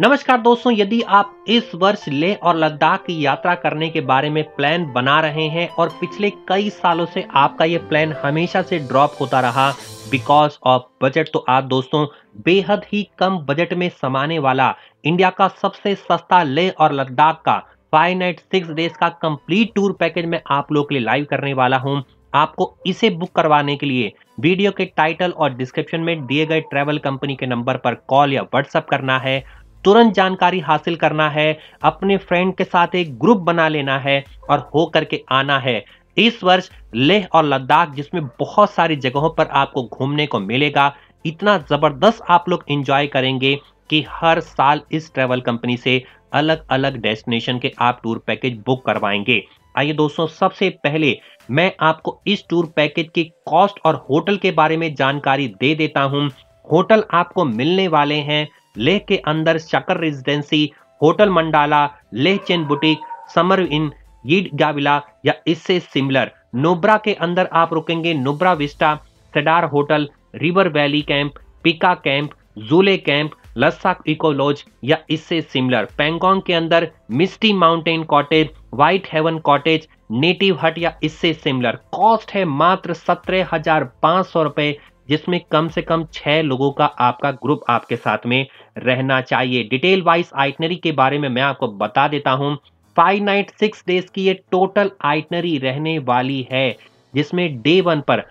नमस्कार दोस्तों यदि आप इस वर्ष लेह और लद्दाख की यात्रा करने के बारे में प्लान बना रहे हैं और पिछले कई सालों से आपका ये प्लान हमेशा से ड्रॉप होता रहा बिकॉज ऑफ बजट तो आप दोस्तों बेहद ही कम बजट में समाने वाला इंडिया का सबसे सस्ता लेह और लद्दाख का फाइव नाइट सिक्स डेज का कंप्लीट टूर पैकेज में आप लोग के लिए लाइव करने वाला हूँ आपको इसे बुक करवाने के लिए वीडियो के टाइटल और डिस्क्रिप्शन में दिए गए ट्रेवल कंपनी के नंबर पर कॉल या व्हाट्सअप करना है तुरंत जानकारी हासिल करना है अपने फ्रेंड के साथ एक ग्रुप बना लेना है और हो करके आना है इस वर्ष लेह और लद्दाख जिसमें बहुत सारी जगहों पर आपको घूमने को मिलेगा इतना ज़बरदस्त आप लोग इंजॉय करेंगे कि हर साल इस ट्रेवल कंपनी से अलग अलग डेस्टिनेशन के आप टूर पैकेज बुक करवाएंगे आइए दोस्तों सबसे पहले मैं आपको इस टूर पैकेज की कॉस्ट और होटल के बारे में जानकारी दे देता हूं होटल आपको मिलने वाले हैं लेह के अंदर Shakar residency hotel Mandala Leh Chen boutique summer inn यीड गाविला या इससे सिमिलर नोब्रा के अंदर आप रुकेंगे Nubra vista cedar hotel river valley camp pika camp Julley camp Lhasa ecolodge या इससे सिमिलर पेंगोंग के अंदर misty mountain cottage white heaven cottage native hut या इससे सिमिलर कॉस्ट है मात्र सत्रह हजार पांच सौ रुपए जिसमें कम से कम छह लोगों का आपका ग्रुप आपके साथ में रहना चाहिए डिटेल वाइज आइटनरी के बारे में मैं आपको बता देता हूँ फाइव नाइट सिक्स डेज की ये टोटल आइटनरी रहने वाली है जिसमें डे वन पर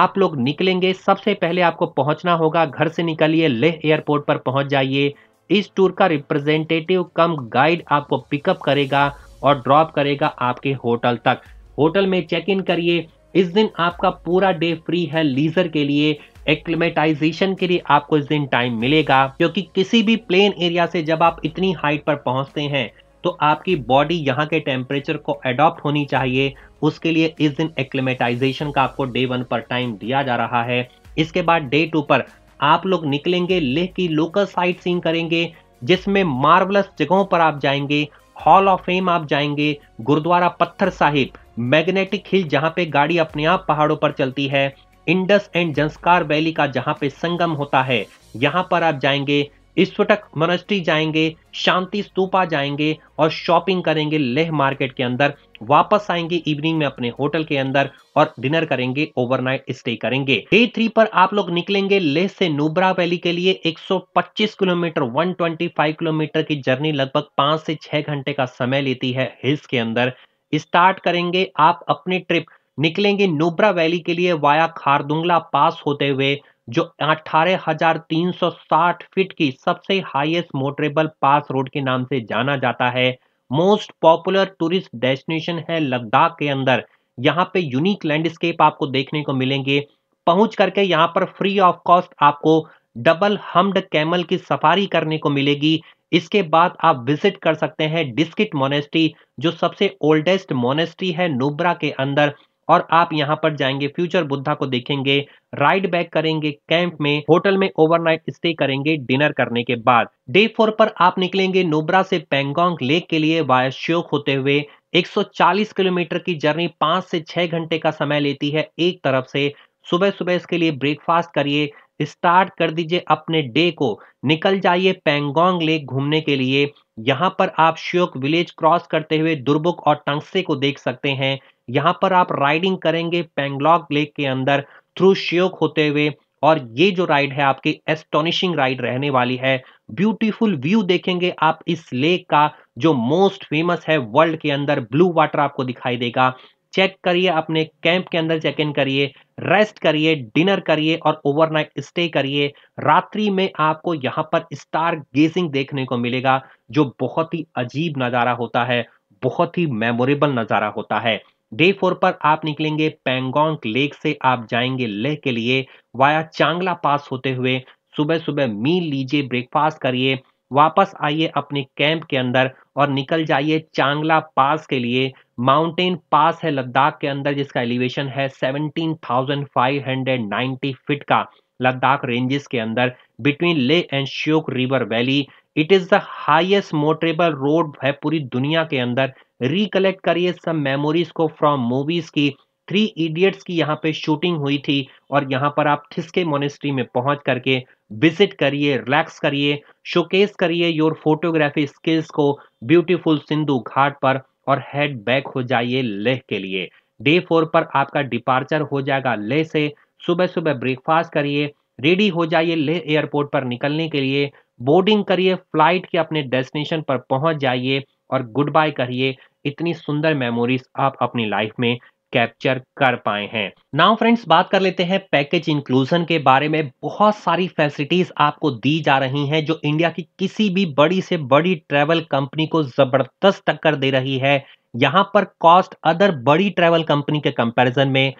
आप लोग निकलेंगे सबसे पहले आपको पहुंचना होगा घर से निकलिए लेह एयरपोर्ट पर पहुंच जाइए इस टूर का रिप्रेजेंटेटिव कम गाइड आपको पिकअप करेगा और ड्रॉप करेगा आपके होटल तक होटल में चेक इन करिए इस दिन आपका पूरा डे फ्री है लीजर के लिए एक्लिमेटाइजेशन के लिए आपको इस दिन टाइम मिलेगा क्योंकि किसी भी प्लेन एरिया से जब आप इतनी हाइट पर पहुंचते हैं तो आपकी बॉडी यहाँ के टेम्परेचर को अडॉप्ट होनी चाहिए उसके लिए इस दिन एक्लिमेटाइजेशन का आपको डे वन पर टाइम दिया जा रहा है इसके बाद डे टू पर आप लोग निकलेंगे लेह की लोकल साइट सीन करेंगे जिसमें मार्वलस जगहों पर आप जाएंगे हॉल ऑफ फेम आप जाएंगे गुरुद्वारा पत्थर साहिब मैग्नेटिक हिल जहां पे गाड़ी अपने आप पहाड़ों पर चलती है इंडस एंड जंस्कार वैली का जहां पे संगम होता है यहां पर आप जाएंगे स्फुटक मोनेस्ट्री जाएंगे शांति स्तूपा जाएंगे और शॉपिंग करेंगे लेह मार्केट के अंदर वापस आएंगे इवनिंग में अपने होटल के अंदर और डिनर करेंगे ओवरनाइट स्टे करेंगे डे थ्री पर आप लोग निकलेंगे लेह से नूबरा वैली के लिए 125 किलोमीटर 125 किलोमीटर की जर्नी लगभग पांच से छह घंटे का समय लेती है हिल्स के अंदर स्टार्ट करेंगे आप अपनी ट्रिप निकलेंगे नोब्रा वैली के लिए वाया खारदुंगला पास होते हुए जो 18,360 फीट की सबसे हाईएस्ट मोटरेबल पास रोड के नाम से जाना जाता है मोस्ट पॉपुलर टूरिस्ट डेस्टिनेशन है लद्दाख के अंदर यहाँ पे यूनिक लैंडस्केप आपको देखने को मिलेंगे पहुंच करके यहाँ पर फ्री ऑफ कॉस्ट आपको डबल हम्ड कैमल की सफारी करने को मिलेगी इसके बाद आप विजिट कर सकते हैं डिस्किट मोनेस्ट्री जो सबसे ओल्डेस्ट मोनेस्ट्री है नुब्रा के अंदर और आप यहाँ पर जाएंगे फ्यूचर बुद्धा को देखेंगे राइड बैक करेंगे कैंप में होटल में ओवरनाइट स्टे करेंगे डिनर करने के बाद डे फोर पर आप निकलेंगे नुब्रा से पेंगोंग लेक के लिए वाया श्योक होते हुए 140 किलोमीटर की जर्नी पांच से छह घंटे का समय लेती है एक तरफ से सुबह सुबह इसके लिए ब्रेकफास्ट करिए स्टार्ट कर दीजिए अपने डे को निकल जाइए पेंगोंग लेक घूमने के लिए यहाँ पर आप श्योक विलेज क्रॉस करते हुए दुर्बुक और टंगसे को देख सकते हैं यहाँ पर आप राइडिंग करेंगे पेंगलॉग लेक के अंदर थ्रू श्योक होते हुए और ये जो राइड है आपकी एस्टोनिशिंग राइड रहने वाली है ब्यूटीफुल व्यू देखेंगे आप इस लेक का जो मोस्ट फेमस है वर्ल्ड के अंदर ब्लू वाटर आपको दिखाई देगा चेक करिए अपने कैंप के अंदर चेक इन करिए रेस्ट करिए डिनर करिए और ओवरनाइट स्टे करिए रात्रि में आपको यहाँ पर स्टार गेजिंग देखने को मिलेगा जो बहुत ही अजीब नज़ारा होता है बहुत ही मेमोरेबल नज़ारा होता है डे फोर पर आप निकलेंगे पेंगोंग लेक से आप जाएंगे लेह के लिए वाया चांगला पास होते हुए सुबह सुबह मील लीजिए ब्रेकफास्ट करिए वापस आइए अपने कैंप के अंदर और निकल जाइए चांगला पास के लिए माउंटेन पास है लद्दाख के अंदर जिसका एलिवेशन है 17,590 फीट का लद्दाख रेंजेस के अंदर between Leh and Shyok river valley it is the highest motorable road है पूरी दुनिया के अंदर रिकलेक्ट करिए सब मेमोरीज को फ्रॉम मूवीज की थ्री इडियट्स की यहाँ पे शूटिंग हुई थी और यहाँ पर आप थिसके मोनेस्ट्री में पहुंच करके विजिट करिए रिलैक्स करिए शोकेस करिए योर फोटोग्राफी स्किल्स को ब्यूटीफुल सिंधु घाट पर और हेड बैक हो जाइए लेह के लिए डे फोर पर आपका डिपार्चर हो जाएगा लेह से सुबह सुबह ब्रेकफास्ट करिए रेडी हो जाइए लेह एयरपोर्ट पर निकलने के लिए बोर्डिंग करिए फ्लाइट के अपने डेस्टिनेशन पर पहुंच जाइए और गुड बाय करिए इतनी सुंदर मेमोरीज आप अपनी लाइफ में कैप्चर कर पाए हैं नाउ फ्रेंड्स बात कर लेते हैं पैकेज इंक्लूजन के बारे में बहुत सारी फैसिलिटीज आपको दी जा रही हैं जो इंडिया की किसी भी बड़ी से बड़ी ट्रेवल कंपनी को जबरदस्त टक्कर दे रही है यहाँ पर कॉस्ट अदर बड़ी ट्रेवल कंपनी के कंपेरिजन में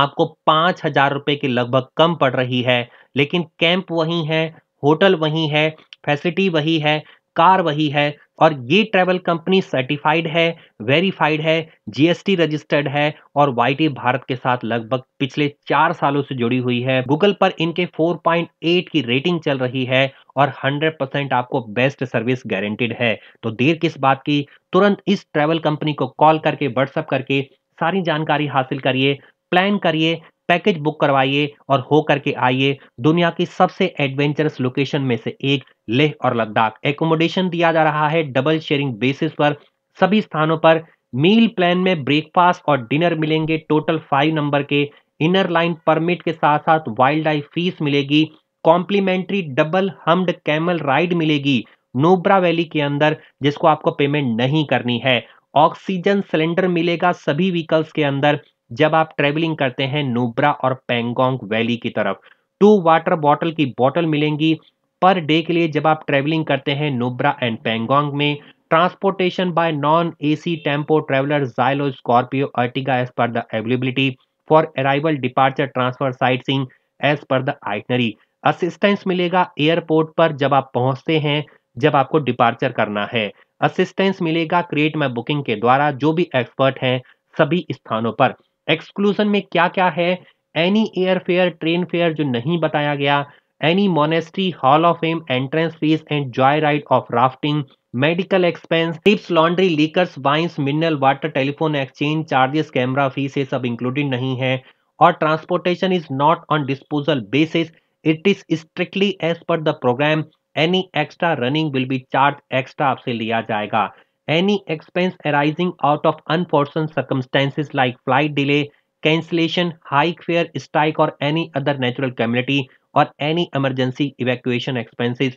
आपको पांच हजार रुपए के लगभग कम पड़ रही है लेकिन कैंप वही है होटल वही है फैसिलिटी वही है कार वही है और ये ट्रैवल कंपनी सर्टिफाइड है वेरीफाइड है जीएसटी रजिस्टर्ड है और वाई भारत के साथ लगभग पिछले चार सालों से जुड़ी हुई है गूगल पर इनके 4.8 की रेटिंग चल रही है और 100% आपको बेस्ट सर्विस गारंटेड है तो देर किस बात की तुरंत इस ट्रैवल कंपनी को कॉल करके व्हाट्सअप करके सारी जानकारी हासिल करिए प्लान करिए पैकेज बुक करवाइए और हो करके आइए दुनिया की सबसे एडवेंचरस लोकेशन में से एक लेह और लद्दाख एकोमोडेशन दिया जा रहा है डबल शेयरिंग बेसिस पर सभी स्थानों पर मील प्लान में ब्रेकफास्ट और डिनर मिलेंगे टोटल फाइव नंबर के इनर लाइन परमिट के साथ साथ वाइल्ड लाइफ फीस मिलेगी complimentary double humped camel ride मिलेगी नोब्रा वैली के अंदर जिसको आपको पेमेंट नहीं करनी है ऑक्सीजन सिलेंडर मिलेगा सभी व्हीकल्स के अंदर जब आप ट्रेवलिंग करते हैं नुब्रा और पेंगोंग वैली की तरफ टू वाटर बॉटल की बॉटल मिलेंगी पर डे के लिए जब आप ट्रेवलिंग करते हैं नुब्रा एंड पेंगोंग में transportation by non AC tempo traveller Xylo Scorpio Ertiga as per the availability for arrival departure transfer sightseeing as per the itinerary assistance मिलेगा एयरपोर्ट पर जब आप पहुंचते हैं जब आपको डिपार्चर करना है असिस्टेंस मिलेगा क्रिएट माई बुकिंग के द्वारा जो भी एक्सपर्ट हैं सभी स्थानों पर एक्सक्लूजन में क्या क्या है any air fare train fare जो नहीं बताया गया any monastery hall of fame entrance fees and joy ride of rafting medical expense tips laundry liquors wines mineral water telephone exchange charges camera fees ये सब इंक्लूडेड नहीं है और transportation is not on disposal basis it is strictly as per the program any extra running will be charge extra आपसे लिया जाएगा Any expense arising out of unforeseen circumstances like flight delay, cancellation, hike fare, strike, or any other natural community और any emergency evacuation expenses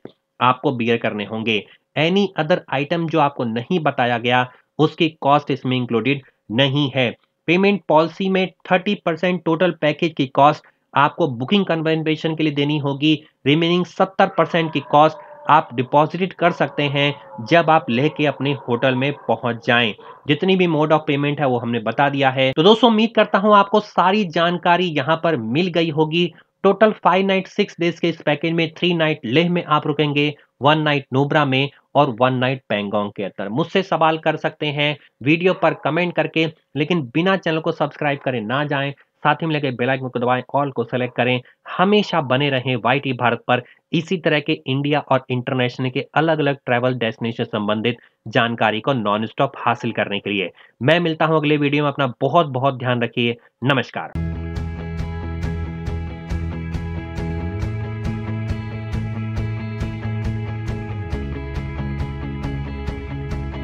आपको bear करने होंगे any other item जो आपको नहीं बताया गया उसकी कॉस्ट इसमें इंक्लूडेड नहीं है पेमेंट पॉलिसी में 30 परसेंट टोटल पैकेज की कॉस्ट आपको बुकिंग कन्वर्मेशन के लिए देनी होगी रिमेनिंग 70 परसेंट की कॉस्ट आप डिपॉजिट कर सकते हैं जब आप ले के अपने होटल में पहुंच जाएं जितनी भी मोड ऑफ पेमेंट है वो हमने बता दिया है तो दोस्तों उम्मीद करता हूं आपको सारी जानकारी यहां पर मिल गई होगी total five night six days के इस पैकेज में थ्री नाइट लेह में आप रुकेंगे वन नाइट नोबरा में और वन नाइट पेंगोंग के अंदर मुझसे सवाल कर सकते हैं वीडियो पर कमेंट करके लेकिन बिना चैनल को सब्सक्राइब करें ना जाएं साथ ही में लगे बेल आइकन को दबाएं ऑल को सेलेक्ट करें हमेशा बने रहें वाई भारत पर इसी तरह के इंडिया और इंटरनेशनल के अलग अलग ट्रैवल डेस्टिनेशन संबंधित जानकारी को नॉन स्टॉप हासिल करने के लिए मैं मिलता हूं अगले वीडियो में अपना बहुत बहुत ध्यान रखिए नमस्कार